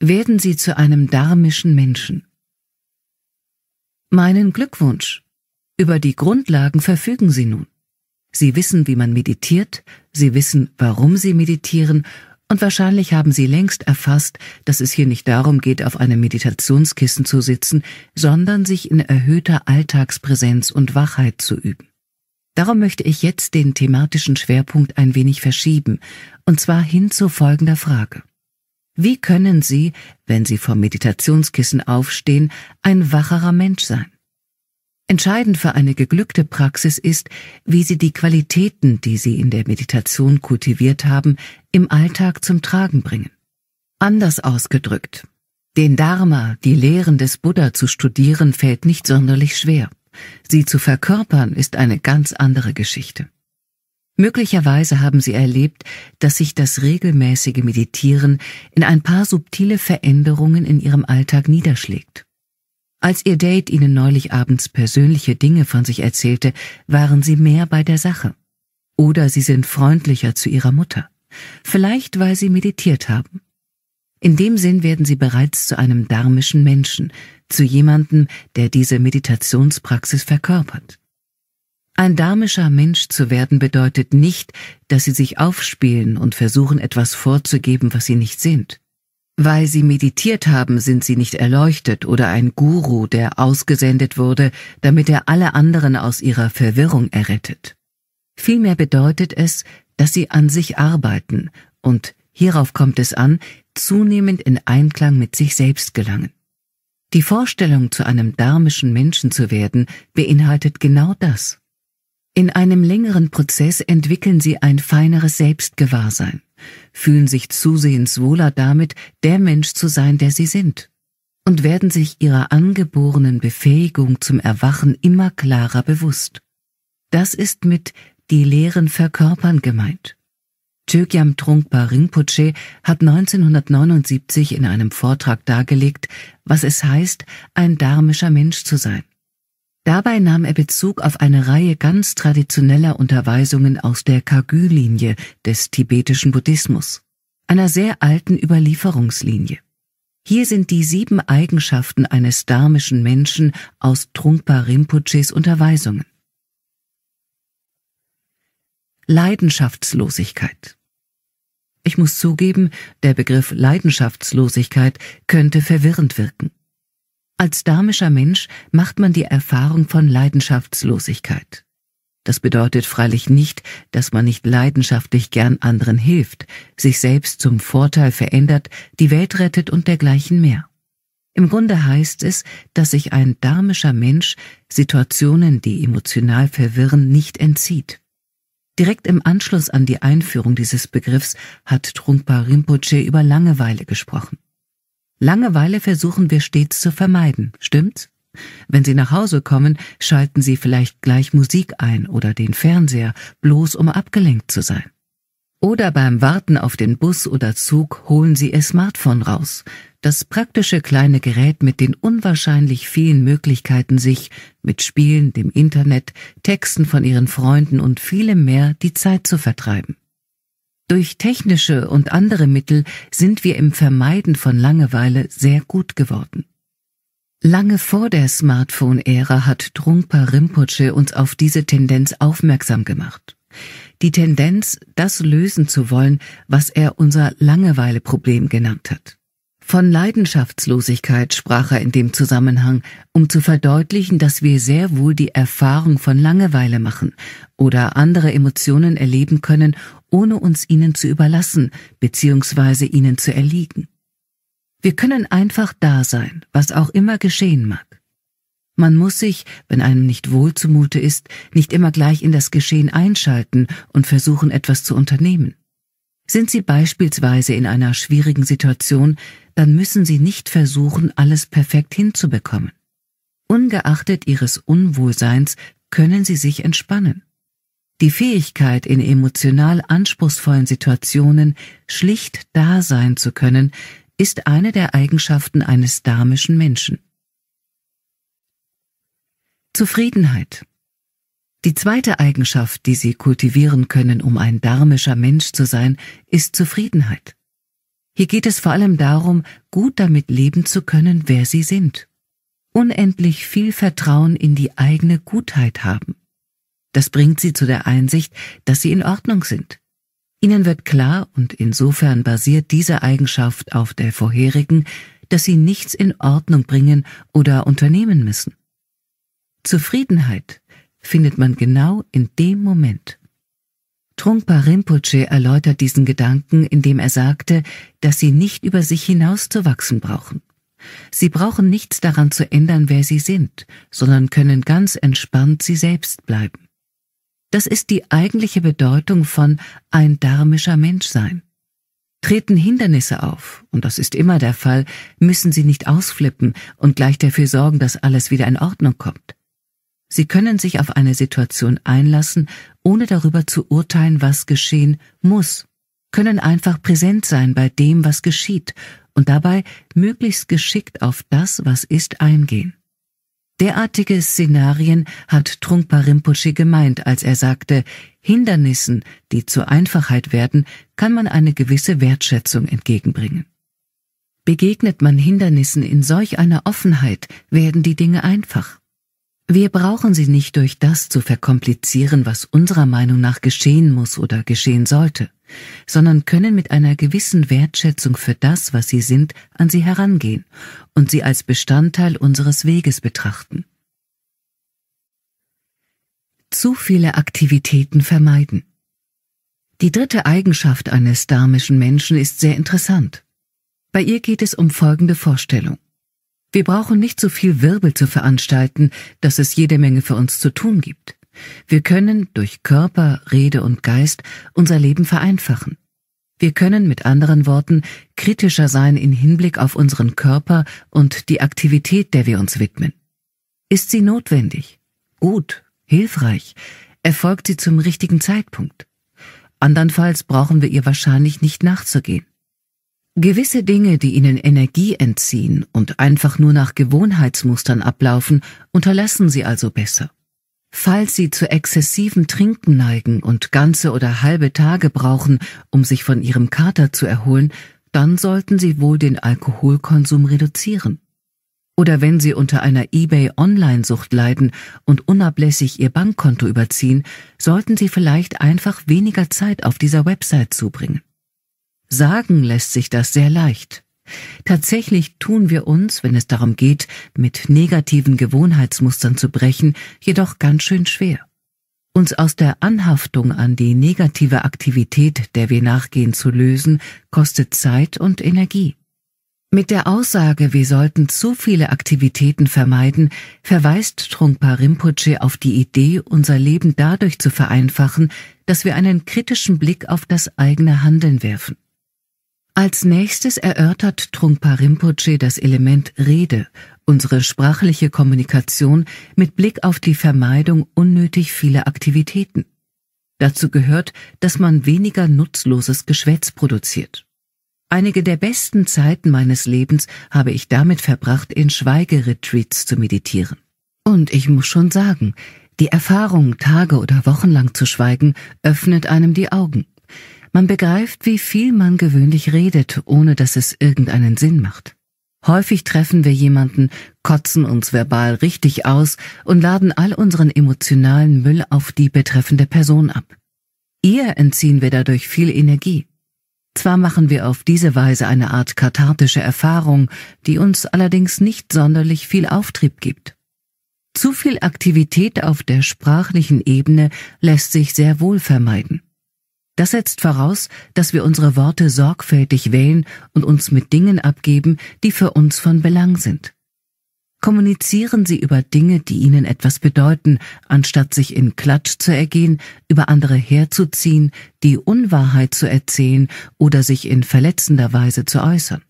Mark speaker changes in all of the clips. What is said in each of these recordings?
Speaker 1: werden Sie zu einem dharmischen Menschen. Meinen Glückwunsch. Über die Grundlagen verfügen Sie nun. Sie wissen, wie man meditiert, Sie wissen, warum Sie meditieren, und wahrscheinlich haben Sie längst erfasst, dass es hier nicht darum geht, auf einem Meditationskissen zu sitzen, sondern sich in erhöhter Alltagspräsenz und Wachheit zu üben. Darum möchte ich jetzt den thematischen Schwerpunkt ein wenig verschieben, und zwar hin zu folgender Frage. Wie können Sie, wenn Sie vom Meditationskissen aufstehen, ein wacherer Mensch sein? Entscheidend für eine geglückte Praxis ist, wie Sie die Qualitäten, die Sie in der Meditation kultiviert haben, im Alltag zum Tragen bringen. Anders ausgedrückt, den Dharma, die Lehren des Buddha zu studieren, fällt nicht sonderlich schwer. Sie zu verkörpern ist eine ganz andere Geschichte. Möglicherweise haben Sie erlebt, dass sich das regelmäßige Meditieren in ein paar subtile Veränderungen in Ihrem Alltag niederschlägt. Als Ihr Date Ihnen neulich abends persönliche Dinge von sich erzählte, waren Sie mehr bei der Sache. Oder Sie sind freundlicher zu Ihrer Mutter. Vielleicht, weil Sie meditiert haben. In dem Sinn werden Sie bereits zu einem dharmischen Menschen, zu jemandem, der diese Meditationspraxis verkörpert. Ein damischer Mensch zu werden bedeutet nicht, dass sie sich aufspielen und versuchen etwas vorzugeben, was sie nicht sind. Weil sie meditiert haben, sind sie nicht erleuchtet oder ein Guru, der ausgesendet wurde, damit er alle anderen aus ihrer Verwirrung errettet. Vielmehr bedeutet es, dass sie an sich arbeiten und, hierauf kommt es an, zunehmend in Einklang mit sich selbst gelangen. Die Vorstellung, zu einem dharmischen Menschen zu werden, beinhaltet genau das. In einem längeren Prozess entwickeln sie ein feineres Selbstgewahrsein, fühlen sich zusehends wohler damit, der Mensch zu sein, der sie sind, und werden sich ihrer angeborenen Befähigung zum Erwachen immer klarer bewusst. Das ist mit die leeren verkörpern gemeint. Chögyam Trungpa Rinpoche hat 1979 in einem Vortrag dargelegt, was es heißt, ein dharmischer Mensch zu sein. Dabei nahm er Bezug auf eine Reihe ganz traditioneller Unterweisungen aus der Kagyu-Linie des tibetischen Buddhismus, einer sehr alten Überlieferungslinie. Hier sind die sieben Eigenschaften eines dharmischen Menschen aus Trungpa Rinpoches Unterweisungen. Leidenschaftslosigkeit Ich muss zugeben, der Begriff Leidenschaftslosigkeit könnte verwirrend wirken. Als dharmischer Mensch macht man die Erfahrung von Leidenschaftslosigkeit. Das bedeutet freilich nicht, dass man nicht leidenschaftlich gern anderen hilft, sich selbst zum Vorteil verändert, die Welt rettet und dergleichen mehr. Im Grunde heißt es, dass sich ein dharmischer Mensch Situationen, die emotional verwirren, nicht entzieht. Direkt im Anschluss an die Einführung dieses Begriffs hat Trungpa Rinpoche über Langeweile gesprochen. Langeweile versuchen wir stets zu vermeiden, stimmt's? Wenn Sie nach Hause kommen, schalten Sie vielleicht gleich Musik ein oder den Fernseher, bloß um abgelenkt zu sein. Oder beim Warten auf den Bus oder Zug holen Sie Ihr Smartphone raus, das praktische kleine Gerät mit den unwahrscheinlich vielen Möglichkeiten, sich mit Spielen, dem Internet, Texten von Ihren Freunden und vielem mehr die Zeit zu vertreiben. Durch technische und andere Mittel sind wir im Vermeiden von Langeweile sehr gut geworden. Lange vor der Smartphone-Ära hat Trungpa Rinpoche uns auf diese Tendenz aufmerksam gemacht. Die Tendenz, das lösen zu wollen, was er unser Langeweile-Problem genannt hat. Von Leidenschaftslosigkeit sprach er in dem Zusammenhang, um zu verdeutlichen, dass wir sehr wohl die Erfahrung von Langeweile machen oder andere Emotionen erleben können, ohne uns ihnen zu überlassen bzw. ihnen zu erliegen. Wir können einfach da sein, was auch immer geschehen mag. Man muss sich, wenn einem nicht wohl zumute ist, nicht immer gleich in das Geschehen einschalten und versuchen, etwas zu unternehmen. Sind Sie beispielsweise in einer schwierigen Situation, dann müssen Sie nicht versuchen, alles perfekt hinzubekommen. Ungeachtet Ihres Unwohlseins können Sie sich entspannen. Die Fähigkeit, in emotional anspruchsvollen Situationen schlicht da sein zu können, ist eine der Eigenschaften eines damischen Menschen. Zufriedenheit die zweite Eigenschaft, die sie kultivieren können, um ein dharmischer Mensch zu sein, ist Zufriedenheit. Hier geht es vor allem darum, gut damit leben zu können, wer sie sind. Unendlich viel Vertrauen in die eigene Gutheit haben. Das bringt sie zu der Einsicht, dass sie in Ordnung sind. Ihnen wird klar, und insofern basiert diese Eigenschaft auf der vorherigen, dass sie nichts in Ordnung bringen oder unternehmen müssen. Zufriedenheit findet man genau in dem Moment. Trungpa Rinpoche erläutert diesen Gedanken, indem er sagte, dass sie nicht über sich hinauszuwachsen brauchen. Sie brauchen nichts daran zu ändern, wer sie sind, sondern können ganz entspannt sie selbst bleiben. Das ist die eigentliche Bedeutung von ein dharmischer Mensch sein. Treten Hindernisse auf, und das ist immer der Fall, müssen sie nicht ausflippen und gleich dafür sorgen, dass alles wieder in Ordnung kommt. Sie können sich auf eine Situation einlassen, ohne darüber zu urteilen, was geschehen muss, können einfach präsent sein bei dem, was geschieht und dabei möglichst geschickt auf das, was ist, eingehen. Derartige Szenarien hat Trungpa Rinpoche gemeint, als er sagte, Hindernissen, die zur Einfachheit werden, kann man eine gewisse Wertschätzung entgegenbringen. Begegnet man Hindernissen in solch einer Offenheit, werden die Dinge einfach. Wir brauchen sie nicht durch das zu verkomplizieren, was unserer Meinung nach geschehen muss oder geschehen sollte, sondern können mit einer gewissen Wertschätzung für das, was sie sind, an sie herangehen und sie als Bestandteil unseres Weges betrachten. Zu viele Aktivitäten vermeiden. Die dritte Eigenschaft eines dharmischen Menschen ist sehr interessant. Bei ihr geht es um folgende Vorstellung. Wir brauchen nicht so viel Wirbel zu veranstalten, dass es jede Menge für uns zu tun gibt. Wir können durch Körper, Rede und Geist unser Leben vereinfachen. Wir können mit anderen Worten kritischer sein in Hinblick auf unseren Körper und die Aktivität, der wir uns widmen. Ist sie notwendig? Gut, hilfreich, erfolgt sie zum richtigen Zeitpunkt. Andernfalls brauchen wir ihr wahrscheinlich nicht nachzugehen. Gewisse Dinge, die ihnen Energie entziehen und einfach nur nach Gewohnheitsmustern ablaufen, unterlassen sie also besser. Falls sie zu exzessivem Trinken neigen und ganze oder halbe Tage brauchen, um sich von ihrem Kater zu erholen, dann sollten sie wohl den Alkoholkonsum reduzieren. Oder wenn sie unter einer eBay-Online-Sucht leiden und unablässig ihr Bankkonto überziehen, sollten sie vielleicht einfach weniger Zeit auf dieser Website zubringen. Sagen lässt sich das sehr leicht. Tatsächlich tun wir uns, wenn es darum geht, mit negativen Gewohnheitsmustern zu brechen, jedoch ganz schön schwer. Uns aus der Anhaftung an die negative Aktivität, der wir nachgehen, zu lösen, kostet Zeit und Energie. Mit der Aussage, wir sollten zu viele Aktivitäten vermeiden, verweist Trungpa Rinpoche auf die Idee, unser Leben dadurch zu vereinfachen, dass wir einen kritischen Blick auf das eigene Handeln werfen. Als nächstes erörtert Trungpa Rinpoche das Element Rede, unsere sprachliche Kommunikation mit Blick auf die Vermeidung unnötig vieler Aktivitäten. Dazu gehört, dass man weniger nutzloses Geschwätz produziert. Einige der besten Zeiten meines Lebens habe ich damit verbracht, in Schweigeretreats zu meditieren. Und ich muss schon sagen, die Erfahrung, Tage oder Wochen lang zu schweigen, öffnet einem die Augen. Man begreift, wie viel man gewöhnlich redet, ohne dass es irgendeinen Sinn macht. Häufig treffen wir jemanden, kotzen uns verbal richtig aus und laden all unseren emotionalen Müll auf die betreffende Person ab. Ihr entziehen wir dadurch viel Energie. Zwar machen wir auf diese Weise eine Art kathartische Erfahrung, die uns allerdings nicht sonderlich viel Auftrieb gibt. Zu viel Aktivität auf der sprachlichen Ebene lässt sich sehr wohl vermeiden. Das setzt voraus, dass wir unsere Worte sorgfältig wählen und uns mit Dingen abgeben, die für uns von Belang sind. Kommunizieren Sie über Dinge, die Ihnen etwas bedeuten, anstatt sich in Klatsch zu ergehen, über andere herzuziehen, die Unwahrheit zu erzählen oder sich in verletzender Weise zu äußern.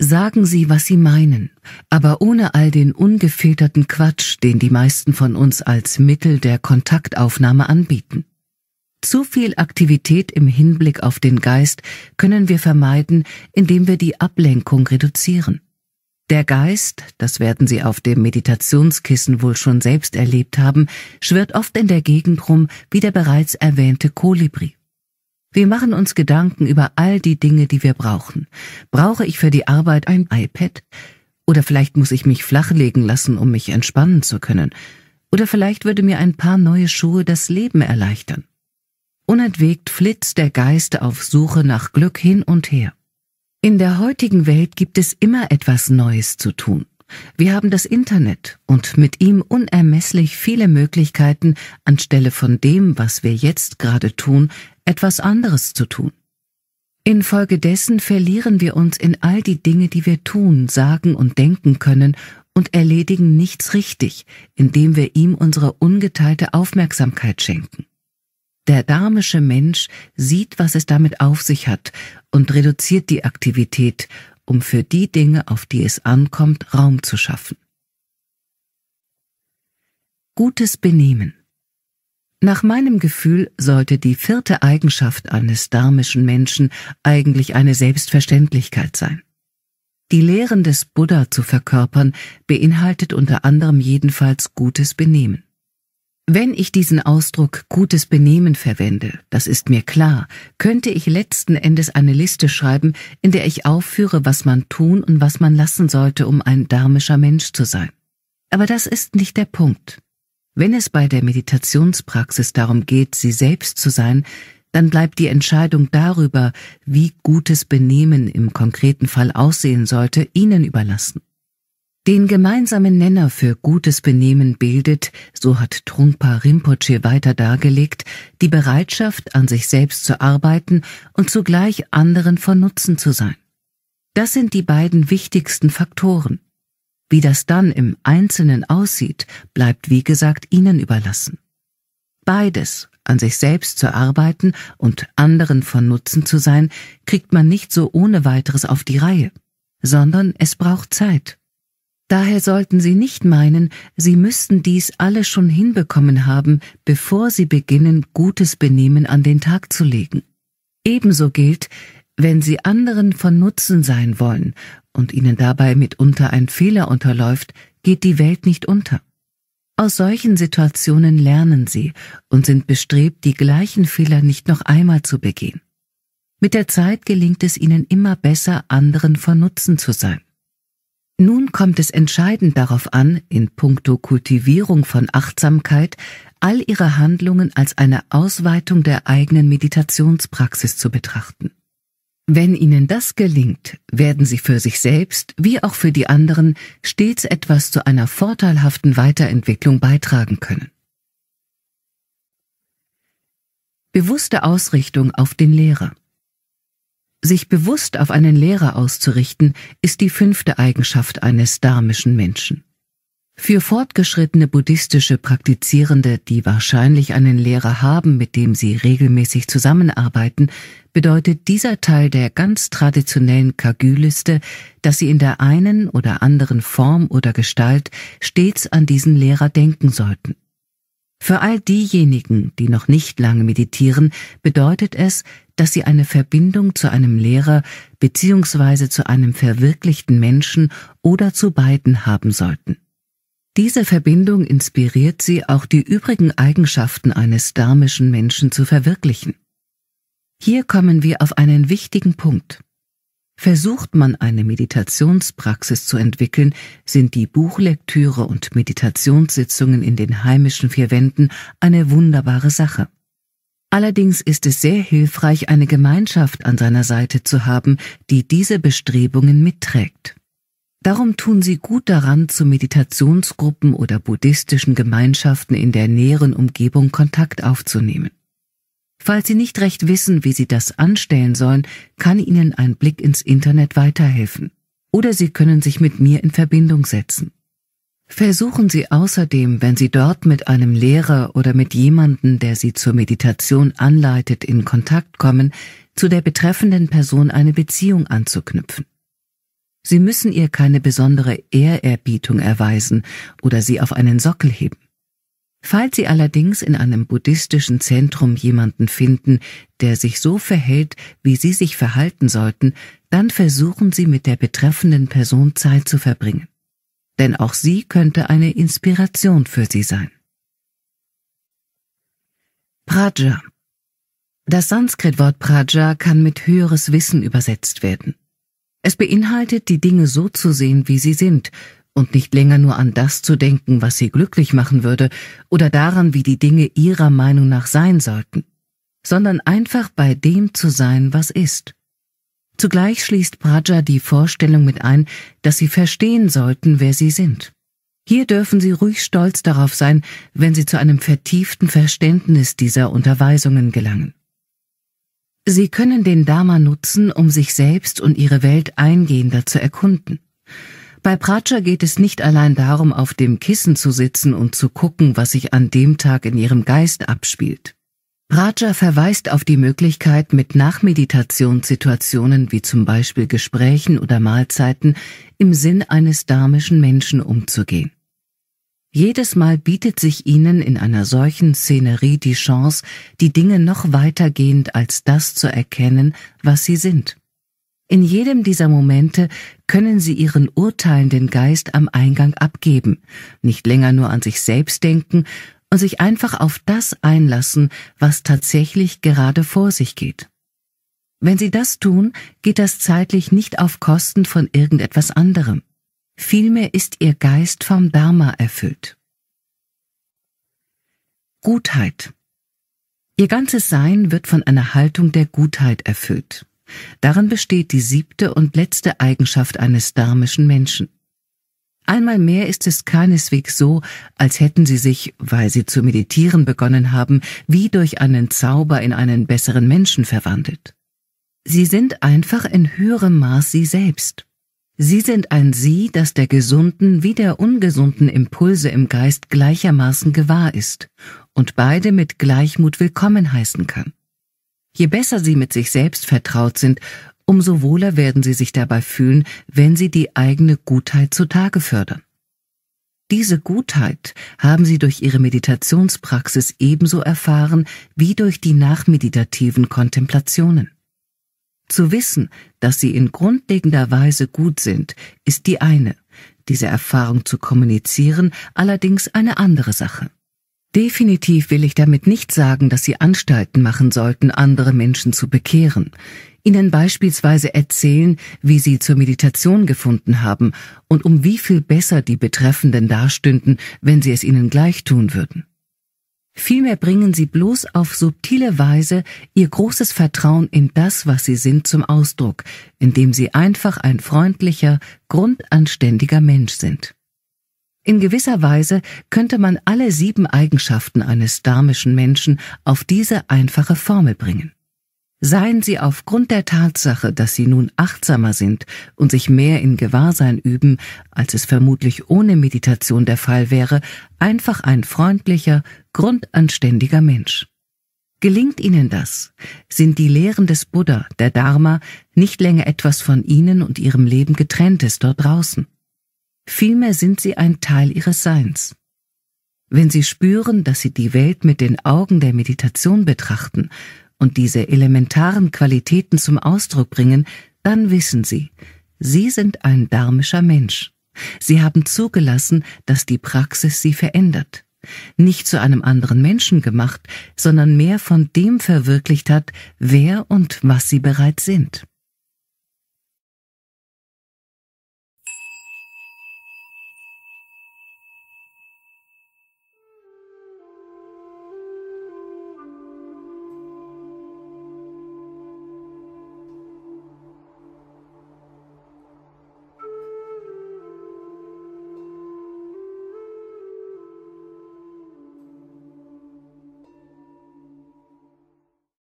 Speaker 1: Sagen Sie, was Sie meinen, aber ohne all den ungefilterten Quatsch, den die meisten von uns als Mittel der Kontaktaufnahme anbieten. Zu viel Aktivität im Hinblick auf den Geist können wir vermeiden, indem wir die Ablenkung reduzieren. Der Geist, das werden Sie auf dem Meditationskissen wohl schon selbst erlebt haben, schwirrt oft in der Gegend rum wie der bereits erwähnte Kolibri. Wir machen uns Gedanken über all die Dinge, die wir brauchen. Brauche ich für die Arbeit ein iPad? Oder vielleicht muss ich mich flachlegen lassen, um mich entspannen zu können. Oder vielleicht würde mir ein paar neue Schuhe das Leben erleichtern. Unentwegt flitzt der Geist auf Suche nach Glück hin und her. In der heutigen Welt gibt es immer etwas Neues zu tun. Wir haben das Internet und mit ihm unermesslich viele Möglichkeiten, anstelle von dem, was wir jetzt gerade tun, etwas anderes zu tun. Infolgedessen verlieren wir uns in all die Dinge, die wir tun, sagen und denken können und erledigen nichts richtig, indem wir ihm unsere ungeteilte Aufmerksamkeit schenken. Der damische Mensch sieht, was es damit auf sich hat und reduziert die Aktivität, um für die Dinge, auf die es ankommt, Raum zu schaffen. Gutes Benehmen. Nach meinem Gefühl sollte die vierte Eigenschaft eines dharmischen Menschen eigentlich eine Selbstverständlichkeit sein. Die Lehren des Buddha zu verkörpern beinhaltet unter anderem jedenfalls gutes Benehmen. Wenn ich diesen Ausdruck gutes Benehmen verwende, das ist mir klar, könnte ich letzten Endes eine Liste schreiben, in der ich aufführe, was man tun und was man lassen sollte, um ein dharmischer Mensch zu sein. Aber das ist nicht der Punkt. Wenn es bei der Meditationspraxis darum geht, sie selbst zu sein, dann bleibt die Entscheidung darüber, wie gutes Benehmen im konkreten Fall aussehen sollte, Ihnen überlassen. Den gemeinsamen Nenner für gutes Benehmen bildet, so hat Trungpa Rinpoche weiter dargelegt, die Bereitschaft, an sich selbst zu arbeiten und zugleich anderen von Nutzen zu sein. Das sind die beiden wichtigsten Faktoren. Wie das dann im Einzelnen aussieht, bleibt wie gesagt Ihnen überlassen. Beides, an sich selbst zu arbeiten und anderen von Nutzen zu sein, kriegt man nicht so ohne weiteres auf die Reihe, sondern es braucht Zeit. Daher sollten Sie nicht meinen, Sie müssten dies alle schon hinbekommen haben, bevor Sie beginnen, gutes Benehmen an den Tag zu legen. Ebenso gilt, wenn Sie anderen von Nutzen sein wollen und Ihnen dabei mitunter ein Fehler unterläuft, geht die Welt nicht unter. Aus solchen Situationen lernen Sie und sind bestrebt, die gleichen Fehler nicht noch einmal zu begehen. Mit der Zeit gelingt es Ihnen immer besser, anderen von Nutzen zu sein. Nun kommt es entscheidend darauf an, in puncto Kultivierung von Achtsamkeit all ihre Handlungen als eine Ausweitung der eigenen Meditationspraxis zu betrachten. Wenn ihnen das gelingt, werden sie für sich selbst wie auch für die anderen stets etwas zu einer vorteilhaften Weiterentwicklung beitragen können. Bewusste Ausrichtung auf den Lehrer. Sich bewusst auf einen Lehrer auszurichten, ist die fünfte Eigenschaft eines dharmischen Menschen. Für fortgeschrittene buddhistische Praktizierende, die wahrscheinlich einen Lehrer haben, mit dem sie regelmäßig zusammenarbeiten, bedeutet dieser Teil der ganz traditionellen Kagyu-Liste, dass sie in der einen oder anderen Form oder Gestalt stets an diesen Lehrer denken sollten. Für all diejenigen, die noch nicht lange meditieren, bedeutet es, dass sie eine Verbindung zu einem Lehrer bzw. zu einem verwirklichten Menschen oder zu beiden haben sollten. Diese Verbindung inspiriert sie, auch die übrigen Eigenschaften eines dharmischen Menschen zu verwirklichen. Hier kommen wir auf einen wichtigen Punkt. Versucht man eine Meditationspraxis zu entwickeln, sind die Buchlektüre und Meditationssitzungen in den heimischen vier Wänden eine wunderbare Sache. Allerdings ist es sehr hilfreich, eine Gemeinschaft an seiner Seite zu haben, die diese Bestrebungen mitträgt. Darum tun sie gut daran, zu Meditationsgruppen oder buddhistischen Gemeinschaften in der näheren Umgebung Kontakt aufzunehmen. Falls Sie nicht recht wissen, wie Sie das anstellen sollen, kann Ihnen ein Blick ins Internet weiterhelfen. Oder Sie können sich mit mir in Verbindung setzen. Versuchen Sie außerdem, wenn Sie dort mit einem Lehrer oder mit jemanden, der Sie zur Meditation anleitet, in Kontakt kommen, zu der betreffenden Person eine Beziehung anzuknüpfen. Sie müssen ihr keine besondere Ehrerbietung erweisen oder sie auf einen Sockel heben. Falls Sie allerdings in einem buddhistischen Zentrum jemanden finden, der sich so verhält, wie Sie sich verhalten sollten, dann versuchen Sie mit der betreffenden Person Zeit zu verbringen. Denn auch sie könnte eine Inspiration für Sie sein. Praja Das Sanskritwort Praja kann mit höheres Wissen übersetzt werden. Es beinhaltet, die Dinge so zu sehen, wie sie sind, und nicht länger nur an das zu denken, was sie glücklich machen würde oder daran, wie die Dinge ihrer Meinung nach sein sollten, sondern einfach bei dem zu sein, was ist. Zugleich schließt Praja die Vorstellung mit ein, dass sie verstehen sollten, wer sie sind. Hier dürfen sie ruhig stolz darauf sein, wenn sie zu einem vertieften Verständnis dieser Unterweisungen gelangen. Sie können den Dharma nutzen, um sich selbst und ihre Welt eingehender zu erkunden. Bei Pratscher geht es nicht allein darum, auf dem Kissen zu sitzen und zu gucken, was sich an dem Tag in ihrem Geist abspielt. Pratscher verweist auf die Möglichkeit, mit Nachmeditationssituationen wie zum Beispiel Gesprächen oder Mahlzeiten im Sinn eines dharmischen Menschen umzugehen. Jedes Mal bietet sich ihnen in einer solchen Szenerie die Chance, die Dinge noch weitergehend als das zu erkennen, was sie sind. In jedem dieser Momente können sie ihren urteilenden Geist am Eingang abgeben, nicht länger nur an sich selbst denken und sich einfach auf das einlassen, was tatsächlich gerade vor sich geht. Wenn sie das tun, geht das zeitlich nicht auf Kosten von irgendetwas anderem. Vielmehr ist ihr Geist vom Dharma erfüllt. Gutheit. Ihr ganzes Sein wird von einer Haltung der Gutheit erfüllt. Darin besteht die siebte und letzte Eigenschaft eines dharmischen Menschen. Einmal mehr ist es keineswegs so, als hätten sie sich, weil sie zu meditieren begonnen haben, wie durch einen Zauber in einen besseren Menschen verwandelt. Sie sind einfach in höherem Maß sie selbst. Sie sind ein Sie, das der gesunden wie der ungesunden Impulse im Geist gleichermaßen gewahr ist und beide mit Gleichmut willkommen heißen kann. Je besser sie mit sich selbst vertraut sind, umso wohler werden sie sich dabei fühlen, wenn sie die eigene Gutheit zutage fördern. Diese Gutheit haben sie durch ihre Meditationspraxis ebenso erfahren wie durch die nachmeditativen Kontemplationen. Zu wissen, dass sie in grundlegender Weise gut sind, ist die eine, diese Erfahrung zu kommunizieren allerdings eine andere Sache. Definitiv will ich damit nicht sagen, dass Sie Anstalten machen sollten, andere Menschen zu bekehren, ihnen beispielsweise erzählen, wie sie zur Meditation gefunden haben und um wie viel besser die Betreffenden dastünden, wenn sie es ihnen gleich tun würden. Vielmehr bringen sie bloß auf subtile Weise ihr großes Vertrauen in das, was sie sind, zum Ausdruck, indem sie einfach ein freundlicher, grundanständiger Mensch sind. In gewisser Weise könnte man alle sieben Eigenschaften eines dharmischen Menschen auf diese einfache Formel bringen. Seien sie aufgrund der Tatsache, dass sie nun achtsamer sind und sich mehr in Gewahrsein üben, als es vermutlich ohne Meditation der Fall wäre, einfach ein freundlicher, grundanständiger Mensch. Gelingt ihnen das, sind die Lehren des Buddha, der Dharma, nicht länger etwas von ihnen und ihrem Leben getrenntes dort draußen vielmehr sind sie ein Teil ihres Seins. Wenn sie spüren, dass sie die Welt mit den Augen der Meditation betrachten und diese elementaren Qualitäten zum Ausdruck bringen, dann wissen sie, sie sind ein dharmischer Mensch. Sie haben zugelassen, dass die Praxis sie verändert, nicht zu einem anderen Menschen gemacht, sondern mehr von dem verwirklicht hat, wer und was sie bereits sind.